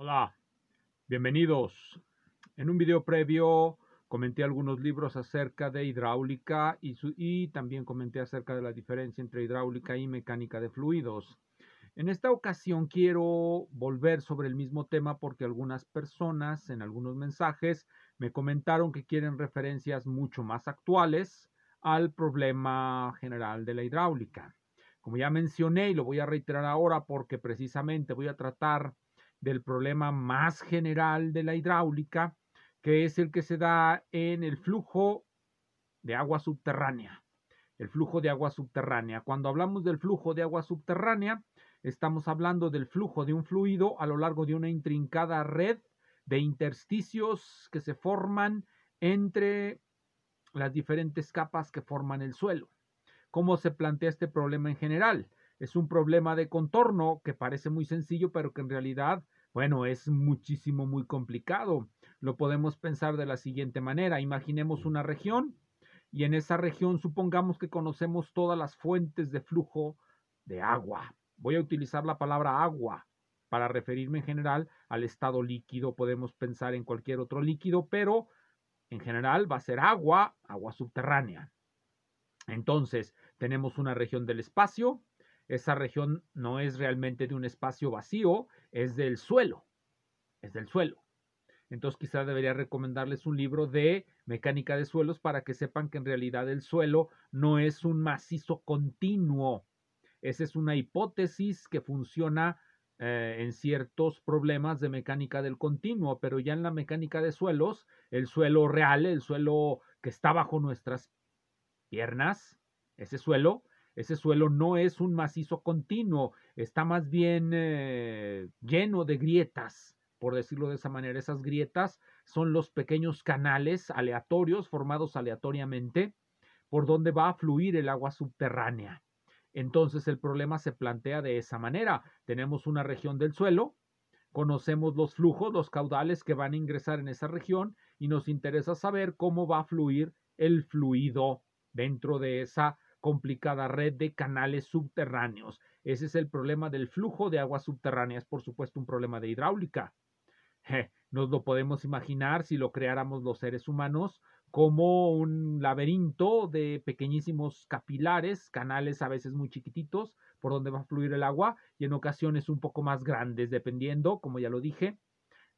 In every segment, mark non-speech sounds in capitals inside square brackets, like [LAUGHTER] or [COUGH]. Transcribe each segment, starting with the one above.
Hola, bienvenidos. En un video previo comenté algunos libros acerca de hidráulica y, también comenté acerca de la diferencia entre hidráulica y mecánica de fluidos. En esta ocasión quiero volver sobre el mismo tema porque algunas personas en algunos mensajes me comentaron que quieren referencias mucho más actuales al problema general de la hidráulica. Como ya mencioné y lo voy a reiterar ahora porque precisamente voy a tratar del problema más general de la hidráulica, que es el que se da en el flujo de agua subterránea. El flujo de agua subterránea. Cuando hablamos del flujo de agua subterránea, estamos hablando del flujo de un fluido a lo largo de una intrincada red de intersticios que se forman entre las diferentes capas que forman el suelo. ¿Cómo se plantea este problema en general? es un problema de contorno que parece muy sencillo, pero que en realidad, bueno, es muchísimo, muy complicado. Lo podemos pensar de la siguiente manera. Imaginemos una región y en esa región supongamos que conocemos todas las fuentes de flujo de agua. Voy a utilizar la palabra agua para referirme en general al estado líquido. Podemos pensar en cualquier otro líquido, pero en general va a ser agua, agua subterránea. Entonces, tenemos una región del espacio, esa región no es realmente de un espacio vacío, es del suelo, es del suelo. Entonces quizás debería recomendarles un libro de mecánica de suelos para que sepan que en realidad el suelo no es un macizo continuo. Esa es una hipótesis que funciona eh, en ciertos problemas de mecánica del continuo, pero ya en la mecánica de suelos, el suelo real, el suelo que está bajo nuestras piernas, ese suelo ese suelo no es un macizo continuo, está más bien eh, lleno de grietas, por decirlo de esa manera. Esas grietas son los pequeños canales aleatorios formados aleatoriamente por donde va a fluir el agua subterránea. Entonces el problema se plantea de esa manera. Tenemos una región del suelo, conocemos los flujos, los caudales que van a ingresar en esa región y nos interesa saber cómo va a fluir el fluido dentro de esa complicada red de canales subterráneos. Ese es el problema del flujo de aguas subterráneas, por supuesto un problema de hidráulica. nos lo podemos imaginar si lo creáramos los seres humanos como un laberinto de pequeñísimos capilares, canales a veces muy chiquititos por donde va a fluir el agua y en ocasiones un poco más grandes, dependiendo, como ya lo dije,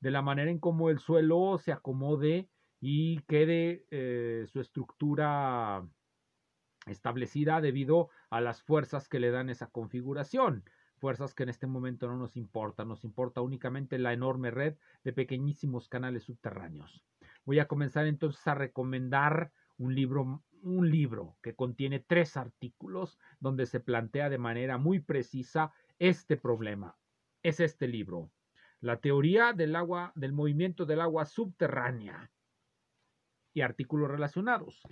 de la manera en cómo el suelo se acomode y quede eh, su estructura establecida debido a las fuerzas que le dan esa configuración. Fuerzas que en este momento no nos importan, nos importa únicamente la enorme red de pequeñísimos canales subterráneos. Voy a comenzar entonces a recomendar un libro, un libro que contiene tres artículos donde se plantea de manera muy precisa este problema. Es este libro, La teoría del agua, del movimiento del agua subterránea y artículos relacionados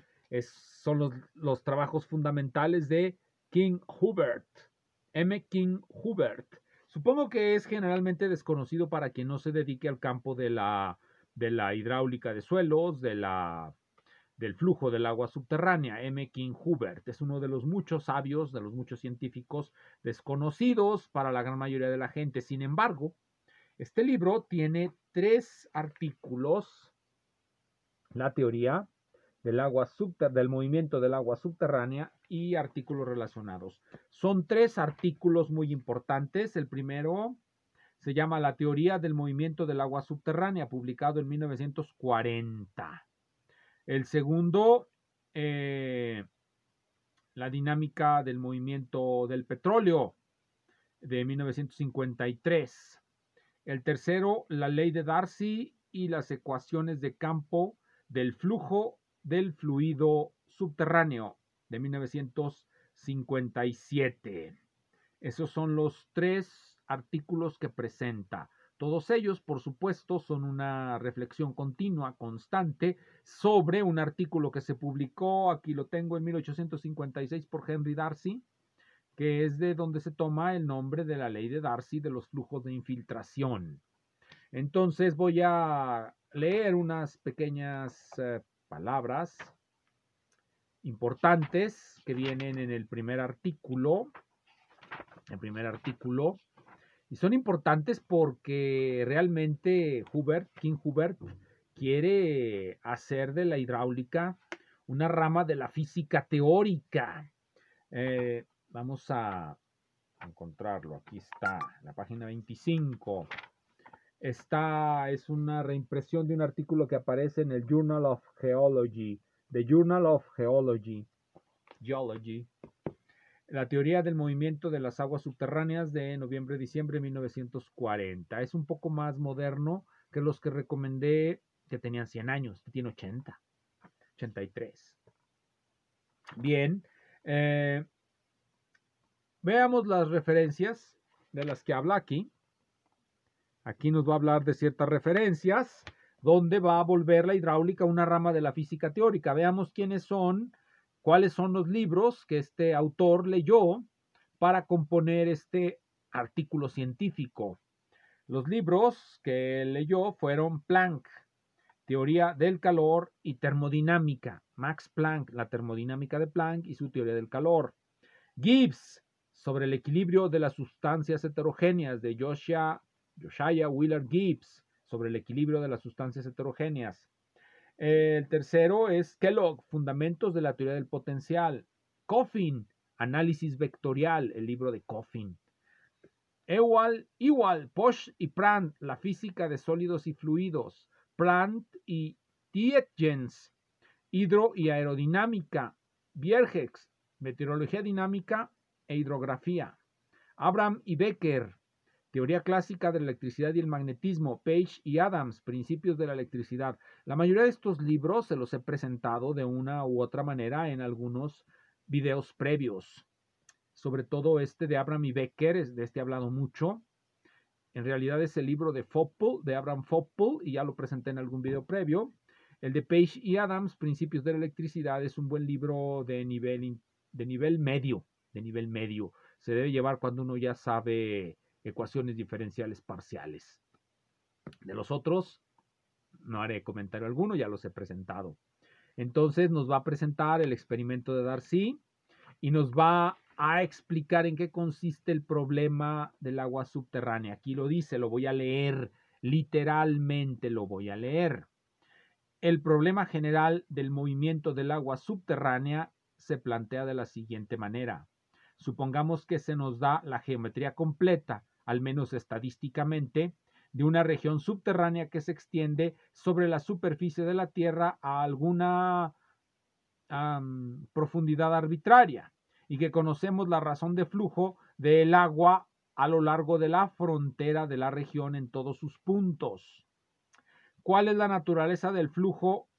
son los, trabajos fundamentales de King Hubert, M. King Hubert. Supongo que es generalmente desconocido para quien no se dedique al campo de la, de la hidráulica de suelos, de la, del flujo del agua subterránea, M. King Hubert. Es uno de los muchos sabios, de los muchos científicos desconocidos para la gran mayoría de la gente. Sin embargo, este libro tiene tres artículos, la teoría, del, agua del movimiento del agua subterránea y artículos relacionados. Son tres artículos muy importantes. El primero se llama La teoría del movimiento del agua subterránea, publicado en 1940. El segundo, eh, La dinámica del movimiento del petróleo, de 1953. El tercero, La ley de Darcy y las ecuaciones de campo del flujo del fluido subterráneo de 1957. Esos son los tres artículos que presenta. Todos ellos, por supuesto, son una reflexión continua, constante, sobre un artículo que se publicó, aquí lo tengo, en 1856 por Henry Darcy, que es de donde se toma el nombre de la ley de Darcy de los flujos de infiltración. Entonces voy a leer unas pequeñas eh, palabras importantes que vienen en el primer artículo. El primer artículo. Y son importantes porque realmente Hubert, King Hubert, quiere hacer de la hidráulica una rama de la física teórica. Eh, vamos a encontrarlo. Aquí está, la página 25. Esta es una reimpresión de un artículo que aparece en el Journal of Geology, The Journal of Geology, Geology. La teoría del movimiento de las aguas subterráneas de noviembre-diciembre de 1940. Es un poco más moderno que los que recomendé que tenían 100 años, tiene 80, 83. Bien, eh, veamos las referencias de las que habla aquí. Aquí nos va a hablar de ciertas referencias, donde va a volver la hidráulica una rama de la física teórica. Veamos quiénes son, cuáles son los libros que este autor leyó para componer este artículo científico. Los libros que leyó fueron Planck, Teoría del Calor y Termodinámica, Max Planck, la termodinámica de Planck y su teoría del calor. Gibbs, sobre el equilibrio de las sustancias heterogéneas de Joshua Josiah Wheeler Gibbs, sobre el equilibrio de las sustancias heterogéneas. El tercero es Kellogg, Fundamentos de la Teoría del Potencial. Coffin, Análisis Vectorial, el libro de Coffin. Ewald, Ewald, Posch y Prandt, La Física de Sólidos y Fluidos. Prandt y Tietjens, Hidro y Aerodinámica. Biergex, Meteorología Dinámica e Hidrografía. Abraham y Becker, Teoría clásica de la electricidad y el magnetismo, Page y Adams, Principios de la electricidad. La mayoría de estos libros se los he presentado de una u otra manera en algunos videos previos. Sobre todo este de Abraham y Becker, de este he hablado mucho. En realidad es el libro de Foppel, de Abraham Foppel, y ya lo presenté en algún video previo. El de Page y Adams, Principios de la electricidad, es un buen libro de nivel, de nivel medio, de nivel medio. Se debe llevar cuando uno ya sabe ecuaciones diferenciales parciales. De los otros, no haré comentario alguno, ya los he presentado. Entonces nos va a presentar el experimento de Darcy y nos va a explicar en qué consiste el problema del agua subterránea. Aquí lo dice, lo voy a leer, literalmente lo voy a leer. El problema general del movimiento del agua subterránea se plantea de la siguiente manera. Supongamos que se nos da la geometría completa al menos estadísticamente, de una región subterránea que se extiende sobre la superficie de la Tierra a alguna profundidad arbitraria y que conocemos la razón de flujo del agua a lo largo de la frontera de la región en todos sus puntos. ¿Cuál es la naturaleza del flujo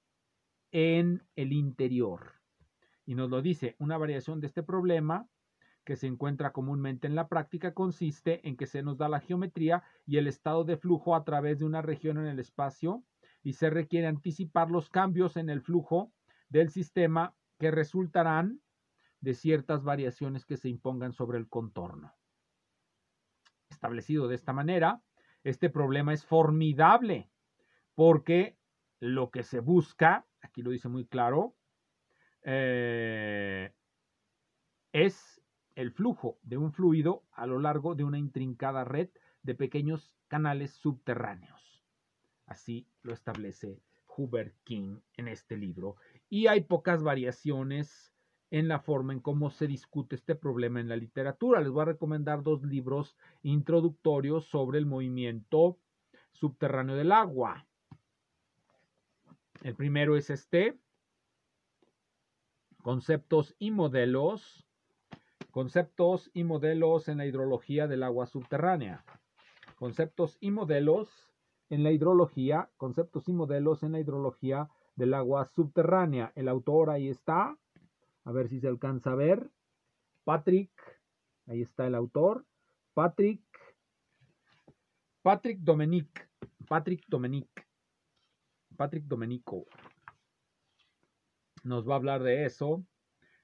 en el interior? Y nos lo dice una variación de este problema que se encuentra comúnmente en la práctica consiste en que se nos da la geometría y el estado de flujo a través de una región en el espacio y se requiere anticipar los cambios en el flujo del sistema que resultarán de ciertas variaciones que se impongan sobre el contorno. Establecido de esta manera, este problema es formidable porque lo que se busca, aquí lo dice muy claro, eh, es el flujo de un fluido a lo largo de una intrincada red de pequeños canales subterráneos. Así lo establece Hubert King en este libro. Y hay pocas variaciones en la forma en cómo se discute este problema en la literatura. Les voy a recomendar dos libros introductorios sobre el movimiento subterráneo del agua. El primero es este, Conceptos y Modelos Conceptos y modelos en la hidrología del agua subterránea. Conceptos y modelos en la hidrología. Conceptos y modelos en la hidrología del agua subterránea. El autor ahí está. A ver si se alcanza a ver. Patrick. Ahí está el autor. Patrick. Patrick Domenic. Patrick Domenic. Patrick Domenico. Nos va a hablar de eso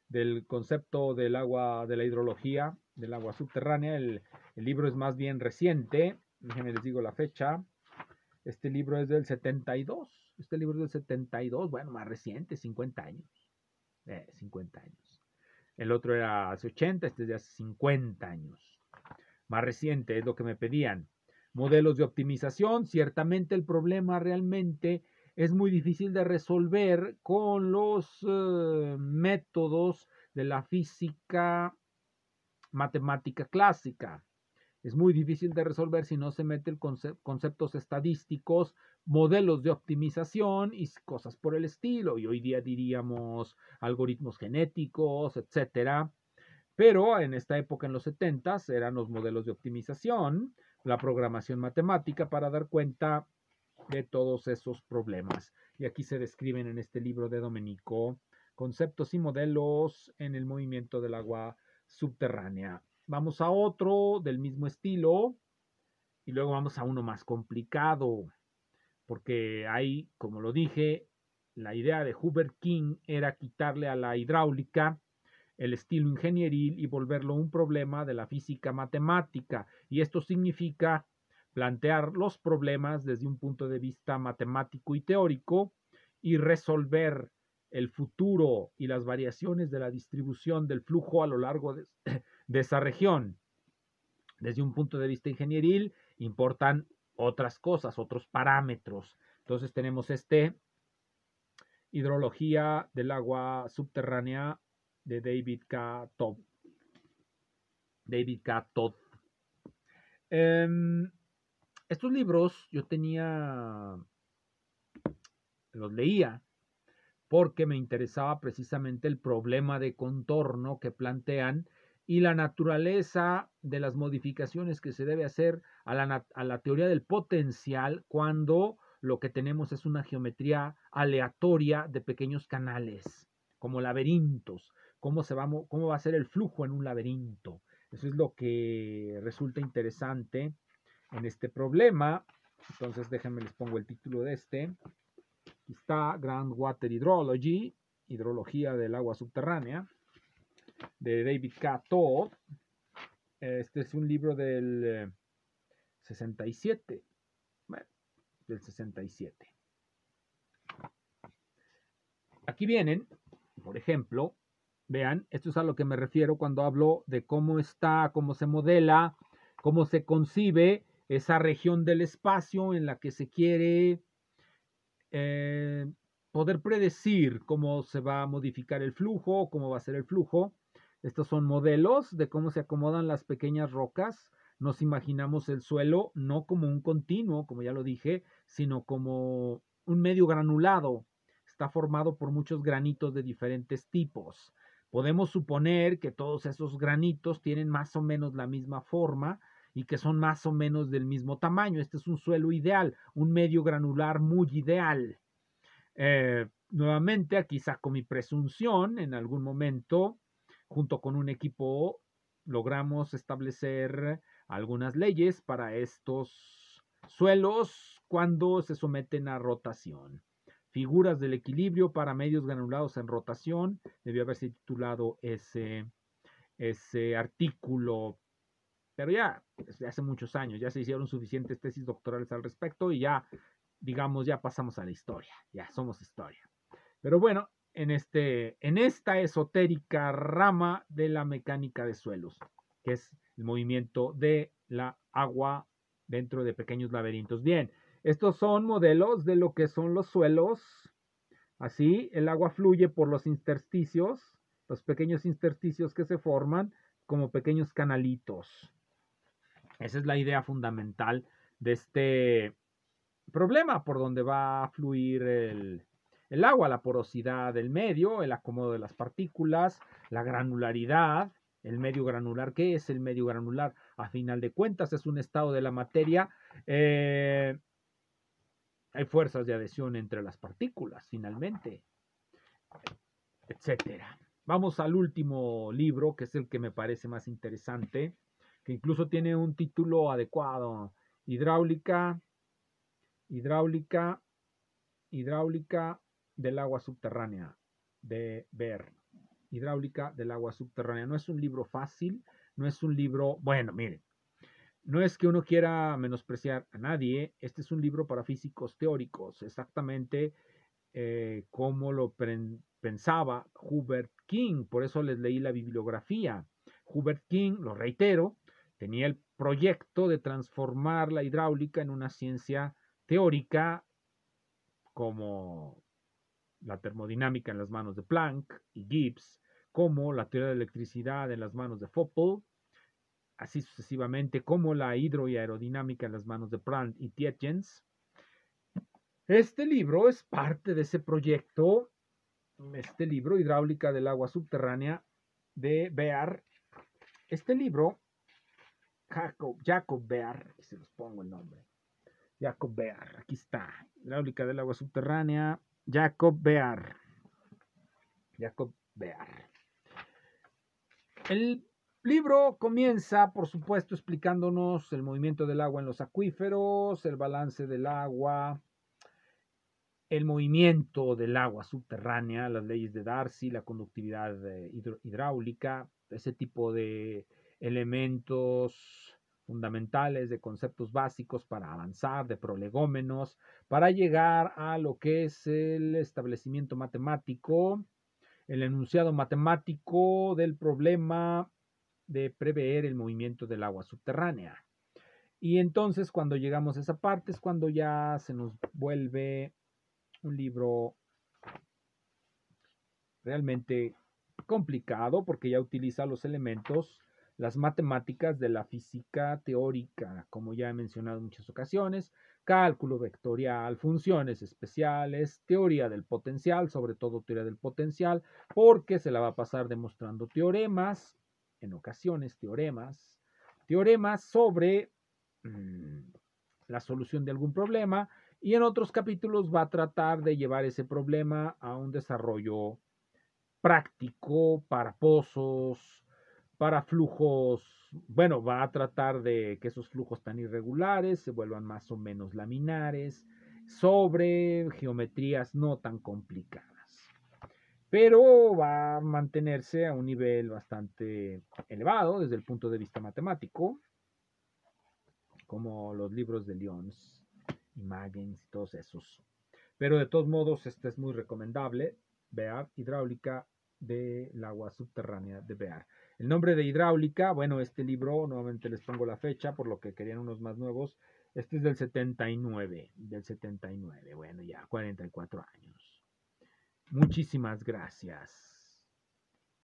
del concepto del agua, de la hidrología, del agua subterránea. El, libro es más bien reciente, déjenme les digo la fecha. Este libro es del 72, este libro es del 72, bueno, más reciente, 50 años. 50 eh, años. El otro era hace 80, este es de hace 50 años. Más reciente es lo que me pedían. Modelos de optimización, ciertamente el problema realmente es muy difícil de resolver con los eh, métodos de la física matemática clásica. Es muy difícil de resolver si no se mete conceptos estadísticos, modelos de optimización y cosas por el estilo. Y hoy día diríamos algoritmos genéticos, etcétera. Pero en esta época, en los 70, eran los modelos de optimización, la programación matemática para dar cuenta de todos esos problemas. Y aquí se describen en este libro de Domenico conceptos y modelos en el movimiento del agua subterránea. Vamos a otro del mismo estilo y luego vamos a uno más complicado, porque ahí, como lo dije, la idea de Hubert King era quitarle a la hidráulica el estilo ingenieril y volverlo un problema de la física matemática. Y esto significa plantear los problemas desde un punto de vista matemático y teórico y resolver el futuro y las variaciones de la distribución del flujo a lo largo [CLEARS THROAT] de, esa región. Desde un punto de vista ingenieril, importan otras cosas, otros parámetros. Entonces tenemos este Hidrología del agua subterránea de David K. Todd. David K. Todd. Em, estos libros yo tenía, los leía porque me interesaba precisamente el problema de contorno que plantean y la naturaleza de las modificaciones que se debe hacer a la, teoría del potencial cuando lo que tenemos es una geometría aleatoria de pequeños canales, como laberintos, cómo, se va, cómo va a ser el flujo en un laberinto. Eso es lo que resulta interesante en este problema. Entonces déjenme les pongo el título de este. Está está Water Hydrology, hidrología del agua subterránea, de David K. Todd. Este es un libro del 67. Eh, bueno, del 67. Aquí vienen, por ejemplo, vean, esto es a lo que me refiero cuando hablo de cómo está, cómo se modela, cómo se concibe esa región del espacio en la que se quiere eh, poder predecir cómo se va a modificar el flujo, cómo va a ser el flujo. Estos son modelos de cómo se acomodan las pequeñas rocas. Nos imaginamos el suelo no como un continuo, como ya lo dije, sino como un medio granulado. Está formado por muchos granitos de diferentes tipos. Podemos suponer que todos esos granitos tienen más o menos la misma forma, y que son más o menos del mismo tamaño. Este es un suelo ideal, un medio granular muy ideal. Eh, nuevamente, aquí saco mi presunción. En algún momento, junto con un equipo, logramos establecer algunas leyes para estos suelos cuando se someten a rotación. Figuras del equilibrio para medios granulados en rotación. Debió haberse titulado ese, ese artículo pero ya, desde pues, hace muchos años, ya se hicieron suficientes tesis doctorales al respecto y ya, digamos, ya pasamos a la historia, ya somos historia. Pero bueno, en, este, en esta esotérica rama de la mecánica de suelos, que es el movimiento de la agua dentro de pequeños laberintos. Bien, estos son modelos de lo que son los suelos. Así, el agua fluye por los intersticios, los pequeños intersticios que se forman como pequeños canalitos. Esa es la idea fundamental de este problema por donde va a fluir el, agua, la porosidad del medio, el acomodo de las partículas, la granularidad, el medio granular. ¿Qué es el medio granular? A final de cuentas es un estado de la materia. Eh, hay fuerzas de adhesión entre las partículas, finalmente, etcétera. Vamos al último libro, que es el que me parece más interesante, que incluso tiene un título adecuado. Hidráulica, hidráulica, hidráulica del agua subterránea de Ver. Hidráulica del agua subterránea. No es un libro fácil, no es un libro, bueno, miren, no es que uno quiera menospreciar a nadie, este es un libro para físicos teóricos, exactamente eh, como lo pensaba Hubert King, por eso les leí la bibliografía. Hubert King, lo reitero, Tenía el proyecto de transformar la hidráulica en una ciencia teórica como la termodinámica en las manos de Planck y Gibbs, como la teoría de electricidad en las manos de Foppel, así sucesivamente como la hidro y aerodinámica en las manos de Prandt y Tietjens. Este libro es parte de ese proyecto, este libro, Hidráulica del Agua Subterránea de Bear. Este libro Jacob, Bear, aquí se los pongo el nombre. Jacob Bear, aquí está. Hidráulica del agua subterránea. Jacob Bear. Jacob Bear. El libro comienza, por supuesto, explicándonos el movimiento del agua en los acuíferos, el balance del agua, el movimiento del agua subterránea, las leyes de Darcy, la conductividad eh, hidráulica, ese tipo de elementos fundamentales, de conceptos básicos para avanzar, de prolegómenos, para llegar a lo que es el establecimiento matemático, el enunciado matemático del problema de prever el movimiento del agua subterránea. Y entonces cuando llegamos a esa parte es cuando ya se nos vuelve un libro realmente complicado porque ya utiliza los elementos las matemáticas de la física teórica, como ya he mencionado en muchas ocasiones, cálculo vectorial, funciones especiales, teoría del potencial, sobre todo teoría del potencial, porque se la va a pasar demostrando teoremas, en ocasiones teoremas, teoremas sobre mm, la solución de algún problema y en otros capítulos va a tratar de llevar ese problema a un desarrollo práctico para pozos, para flujos, bueno, va a tratar de que esos flujos tan irregulares se vuelvan más o menos laminares, sobre geometrías no tan complicadas. Pero va a mantenerse a un nivel bastante elevado desde el punto de vista matemático, como los libros de Lyons, Imagens y todos esos. Pero de todos modos, este es muy recomendable, Bear, hidráulica del agua subterránea de Bear. El nombre de hidráulica, bueno, este libro, nuevamente les pongo la fecha, por lo que querían unos más nuevos. Este es del 79, del 79, bueno, ya 44 años. Muchísimas gracias.